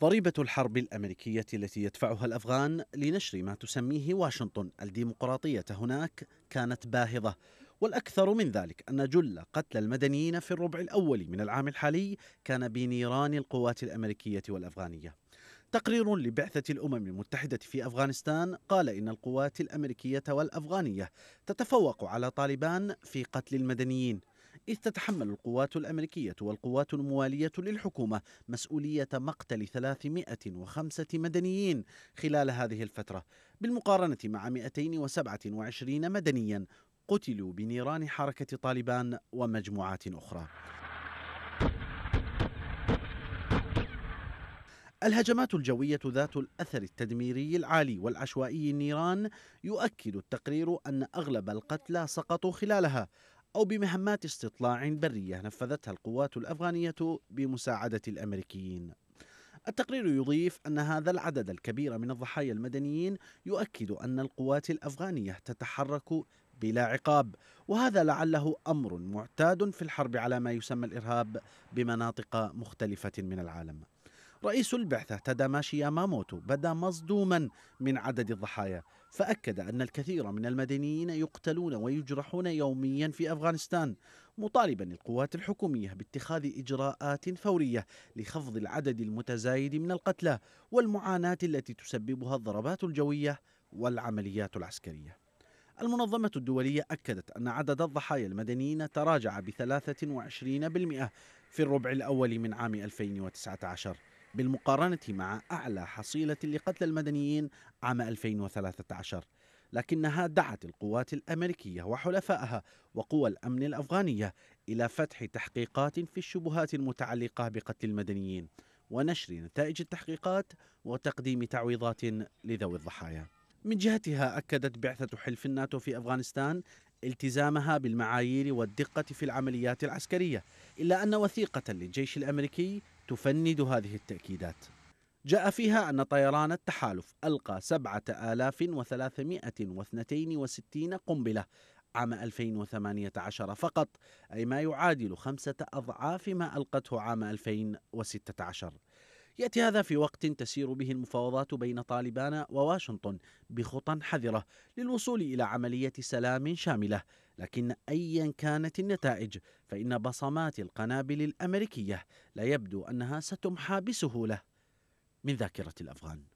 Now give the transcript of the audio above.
ضريبة الحرب الأمريكية التي يدفعها الأفغان لنشر ما تسميه واشنطن الديمقراطية هناك كانت باهظة والأكثر من ذلك أن جل قتل المدنيين في الربع الأول من العام الحالي كان بنيران القوات الأمريكية والأفغانية تقرير لبعثة الأمم المتحدة في أفغانستان قال إن القوات الأمريكية والأفغانية تتفوق على طالبان في قتل المدنيين إذ تتحمل القوات الأمريكية والقوات الموالية للحكومة مسؤولية مقتل 305 مدنيين خلال هذه الفترة بالمقارنة مع 227 مدنيا قتلوا بنيران حركة طالبان ومجموعات أخرى الهجمات الجوية ذات الأثر التدميري العالي والعشوائي النيران يؤكد التقرير أن أغلب القتلى سقطوا خلالها أو بمهمات استطلاع برية نفذتها القوات الأفغانية بمساعدة الأمريكيين التقرير يضيف أن هذا العدد الكبير من الضحايا المدنيين يؤكد أن القوات الأفغانية تتحرك بلا عقاب وهذا لعله أمر معتاد في الحرب على ما يسمى الإرهاب بمناطق مختلفة من العالم رئيس البعثة تاداماشي ياماموتو بدا مصدوما من عدد الضحايا فأكد أن الكثير من المدنيين يقتلون ويجرحون يوميا في أفغانستان مطالبا القوات الحكومية باتخاذ إجراءات فورية لخفض العدد المتزايد من القتلى والمعاناة التي تسببها الضربات الجوية والعمليات العسكرية المنظمة الدولية أكدت أن عدد الضحايا المدنيين تراجع ب 23% في الربع الأول من عام 2019 بالمقارنة مع أعلى حصيلة لقتل المدنيين عام 2013 لكنها دعت القوات الأمريكية وحلفائها وقوى الأمن الأفغانية إلى فتح تحقيقات في الشبهات المتعلقة بقتل المدنيين ونشر نتائج التحقيقات وتقديم تعويضات لذوي الضحايا من جهتها أكدت بعثة حلف الناتو في أفغانستان التزامها بالمعايير والدقة في العمليات العسكرية إلا أن وثيقة للجيش الأمريكي تفند هذه التأكيدات جاء فيها أن طيران التحالف ألقى 7362 قنبلة عام 2018 فقط أي ما يعادل خمسة أضعاف ما ألقته عام 2016 يأتي هذا في وقت تسير به المفاوضات بين طالبان وواشنطن بخطى حذرة للوصول إلى عملية سلام شاملة لكن أيا كانت النتائج فإن بصمات القنابل الأمريكية لا يبدو أنها ستمحى بسهولة من ذاكرة الأفغان